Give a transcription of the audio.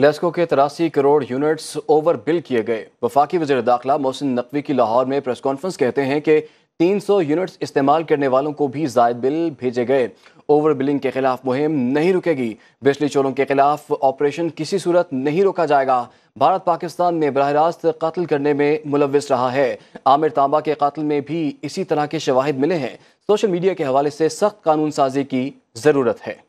लेस्को के तिरासी crore units over bill किए गए वफाकी वजी दाखिला मोहसिन नकवी की लाहौर में प्रेस कॉन्फ्रेंस कहते हैं कि 300 यूनिट्स इस्तेमाल करने वालों को भी जायद बिल भेजे गए ओवर बिलिंग के खिलाफ मुहिम नहीं रुकेगी बिजली चोरों के खिलाफ ऑपरेशन किसी सूरत नहीं रोका जाएगा भारत पाकिस्तान में बरह रास्त कत्ल करने में मुलविस रहा है आमिर तांबा के कत्ल में भी इसी तरह के शवाहद मिले हैं सोशल मीडिया के हवाले से सख्त कानून साजी की ज़रूरत है